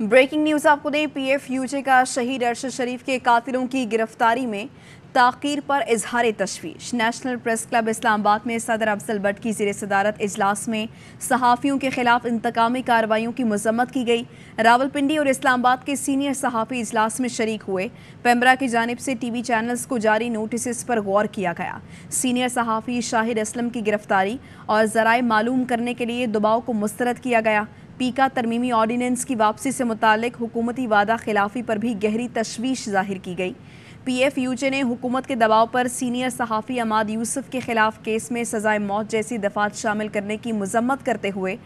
breaking news आपको दें जे का शहीद अरशद शरीफ के कातिलों की गिरफ्तारी में ताकीर पर इजहार तशवीश नेशनल प्रेस क्लब इस्लामाबाद में सदर अफजल भट्ट की जेर सदारत इजलास में सहाफ़ियों के खिलाफ इंतकामी कार्रवाइयों की मजम्मत की गई रावलपिंडी और इस्लामाबाद के सीनियर सहाफ़ी इजलास में शरीक हुए पेम्बरा की जानब से टी वी चैनल्स को जारी नोटिस पर गौर किया गया सीनियर सहाफ़ी शाहिद असलम की गिरफ्तारी और ज़राए मालूम करने के लिए दबाव को मुस्तरद किया गया पीका तरमीमी ऑर्डीनेंस की वापसी से मुतक हुकूमती वादा खिलाफी पर भी गहरी तशवीश जाहिर की गई पी एफ जे ने हुकूमत के दबाव पर सीनियर सहाफ़ी अमाद यूसुफ के खिलाफ केस में सजाए मौत जैसी दफात शामिल करने की मजम्मत करते हुए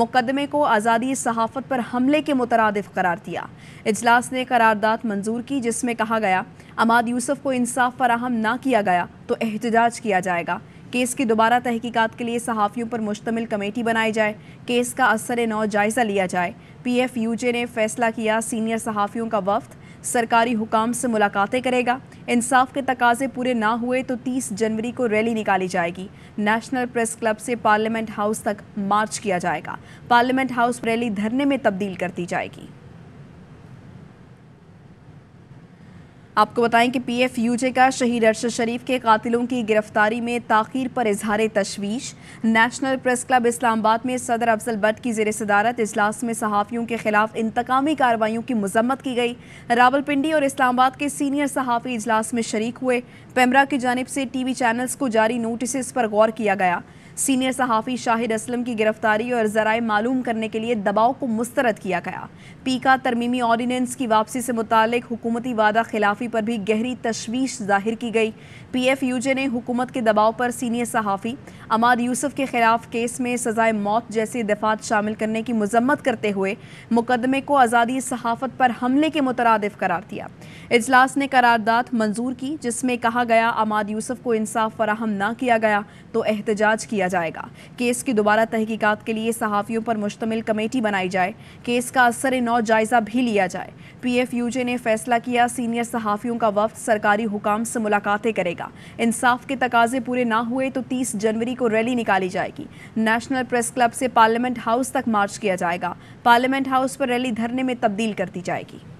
मुकदमे को आज़ादी सहाफ़त पर हमले के मुतरद करार दिया इजलास ने करारदाद मंजूर की जिसमें कहा गया अमाद यूसुफ को इंसाफ फराहम ना किया गया तो एहतजाज किया जाएगा केस की दोबारा तहकीकात के लिए सहाफ़ियों पर मुश्तमिल कमेटी बनाई जाए केस का असर नौ जायज़ा लिया जाए पी एफ यू जे ने फैसला किया सीनियर सहाफ़ियों का वफ्त सरकारी हुकाम से मुलाकातें करेगा इंसाफ के तकाजे पूरे ना हुए तो 30 जनवरी को रैली निकाली जाएगी नेशनल प्रेस क्लब से पार्लियामेंट हाउस तक मार्च किया जाएगा पार्लियामेंट हाउस रैली धरने में तब्दील कर दी जाएगी आपको बताएं कि पीएफ यूजे का शहीद अरशद शरीफ के कातिलों की गिरफ्तारी में ताखिर पर इजहार तशवीश नेशनल प्रेस क्लब इस्लामाबाद में सदर अफजल भट्ट की जेर सदारत इजलास में सहाफ़ियों के खिलाफ इंतकामी कार्रवाइयों की मजम्मत की गई रावलपिंडी और इस्लामाबाद के सीनियर सहाफ़ी इजलास में शरीक हुए पैमरा की जानब से टी वी चैनल्स को जारी नोटिस पर गौर किया गया सीनियर सहाफ़ी शाहिद असलम की गिरफ्तारी और ज़राए मालूम करने के लिए दबाव को मुस्तरद किया गया पीका तरमीमी ऑर्डीनेंस की वापसी से मुतल हुकूमती वादा खिलाफी सहाफ़ी पर भी गहरी तशवीश जाहिर की गई पीएफ यूजे ने हुकूमत के दबाव पर सीनियर सहाफ़ी अमाद यूसुफ के खिलाफ केस में सजाए मौत जैसे दफात शामिल करने की मजम्मत करते हुए मुकदमे को आज़ादी सहाफ़त पर हमले के मुतरद करार दिया इजलास ने करारदाद मंजूर की जिसमें कहा गया अमाद यूसुफ को इंसाफ फराहम ना किया गया तो एहतजाज किया जाएगा केस की दोबारा तहकीकत के लिए सहाफ़ियों पर मुश्तमिल कमेटी बनाई जाए केस का असर नौ जायज़ा भी लिया जाए पी एफ यूजे ने फैसला किया सीनियर सहाफ़ी सहाफियों का वफद सरकारी हुकाम से मुलाकातें करेगा इंसाफ के तकाजे पूरे ना हुए तो 30 जनवरी को रैली निकाली जाएगी नेशनल प्रेस क्लब से पार्लियामेंट हाउस तक मार्च किया जाएगा पार्लियामेंट हाउस पर रैली धरने में तब्दील कर दी जाएगी